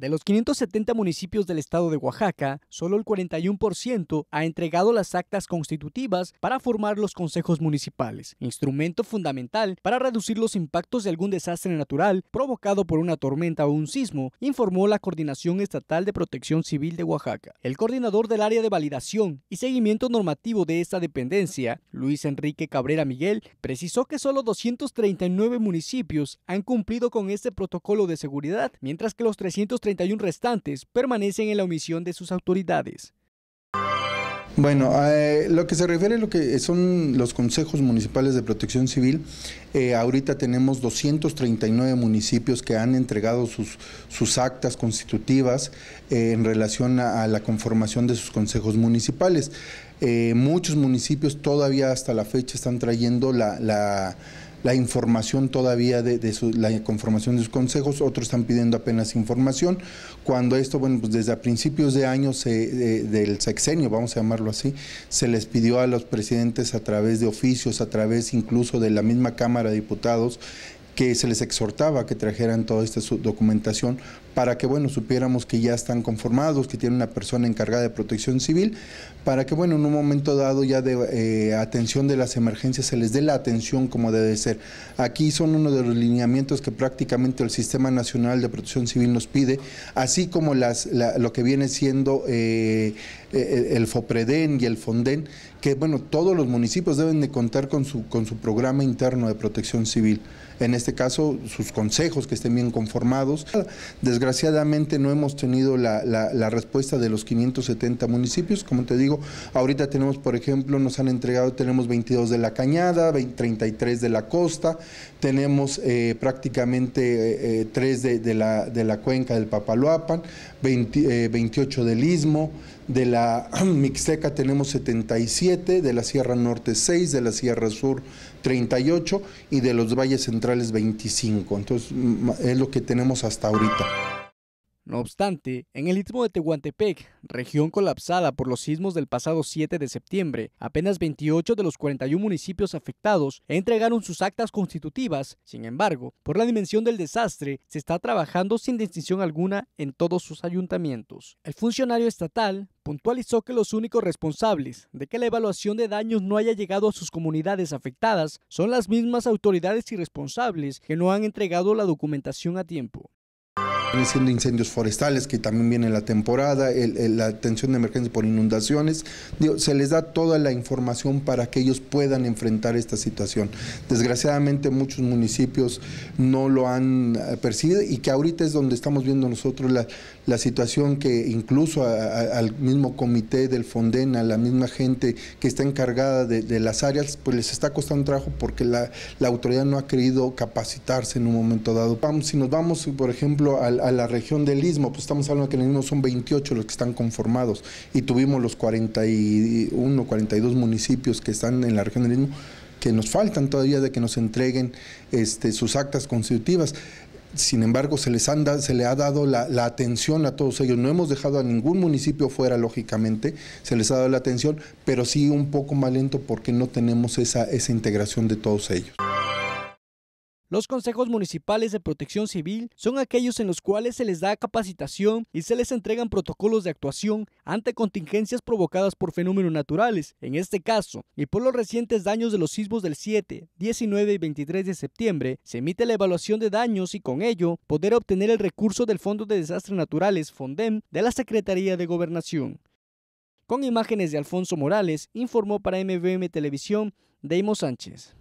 De los 570 municipios del estado de Oaxaca, solo el 41% ha entregado las actas constitutivas para formar los consejos municipales, instrumento fundamental para reducir los impactos de algún desastre natural provocado por una tormenta o un sismo, informó la Coordinación Estatal de Protección Civil de Oaxaca. El coordinador del área de validación y seguimiento normativo de esta dependencia, Luis Enrique Cabrera Miguel, precisó que solo 239 municipios han cumplido con este protocolo de seguridad, mientras que los 330 31 restantes permanecen en la omisión de sus autoridades. Bueno, eh, lo que se refiere a lo que son los consejos municipales de protección civil, eh, ahorita tenemos 239 municipios que han entregado sus, actas constitutivas eh, en relación a, la conformación de sus consejos municipales. muchos municipios todavía hasta la fecha están trayendo la la información todavía de, la conformación de sus consejos, otros están pidiendo apenas información, cuando esto, bueno, pues desde principios de año del sexenio, vamos a llamarlo así, se les pidió a los presidentes a través de oficios, a través incluso de la misma Cámara de Diputados, que se les exhortaba que trajeran toda esta documentación para que, bueno, supiéramos que ya están conformados, que tienen una persona encargada de protección civil, para que, bueno, en un momento dado ya de eh, atención de las emergencias se les dé la atención como debe ser. Aquí son uno de los lineamientos que prácticamente el Sistema Nacional de Protección Civil nos pide, así como las, lo que viene siendo eh, eh, el FOPREDEN y el FONDEN, que bueno, todos los municipios deben de contar con su, con su programa interno de protección civil. En este caso, sus consejos que estén bien conformados. Desgraciadamente no hemos tenido la, respuesta de los 570 municipios. Como te digo, ahorita tenemos, por ejemplo, nos han entregado, tenemos 22 de la Cañada, 33 de la costa, tenemos eh, prácticamente eh, tres 3 de, de, la, cuenca del Papaloapan, 28 del Istmo, de la Mixteca tenemos 77, de la Sierra Norte 6, de la Sierra Sur 38 y de los valles centrales 25. Entonces es lo que tenemos hasta ahorita. No obstante, en el istmo de Tehuantepec, región colapsada por los sismos del pasado 7 de septiembre, apenas 28 de los 41 municipios afectados entregaron sus actas constitutivas. Sin embargo, por la dimensión del desastre, se está trabajando sin distinción alguna en todos sus ayuntamientos. El funcionario estatal puntualizó que los únicos responsables de que la evaluación de daños no haya llegado a sus comunidades afectadas son las mismas autoridades irresponsables que no han entregado la documentación a tiempo. Siendo incendios forestales, que también viene la temporada, la atención de emergencia por inundaciones, se les da toda la información para que ellos puedan enfrentar esta situación. Desgraciadamente muchos municipios no lo han eh, percibido y que ahorita es donde estamos viendo nosotros la, situación que incluso al mismo comité del Fondena, la misma gente que está encargada de, las áreas, pues les está costando trabajo porque la, autoridad no ha querido capacitarse en un momento dado. Vamos, si nos vamos, por ejemplo, al a la región del Istmo, pues estamos hablando que en el Istmo son 28 los que están conformados y tuvimos los 41, 42 municipios que están en la región del Istmo que nos faltan todavía de que nos entreguen este, sus actas constitutivas. Sin embargo, se les se le ha dado la, atención a todos ellos. No hemos dejado a ningún municipio fuera, lógicamente, se les ha dado la atención, pero sí un poco más lento porque no tenemos esa, esa integración de todos ellos. Los consejos municipales de protección civil son aquellos en los cuales se les da capacitación y se les entregan protocolos de actuación ante contingencias provocadas por fenómenos naturales, en este caso, y por los recientes daños de los sismos del 7, 19 y 23 de septiembre, se emite la evaluación de daños y con ello poder obtener el recurso del Fondo de Desastres Naturales, FONDEM, de la Secretaría de Gobernación. Con imágenes de Alfonso Morales, informó para MVM Televisión Deimo Sánchez.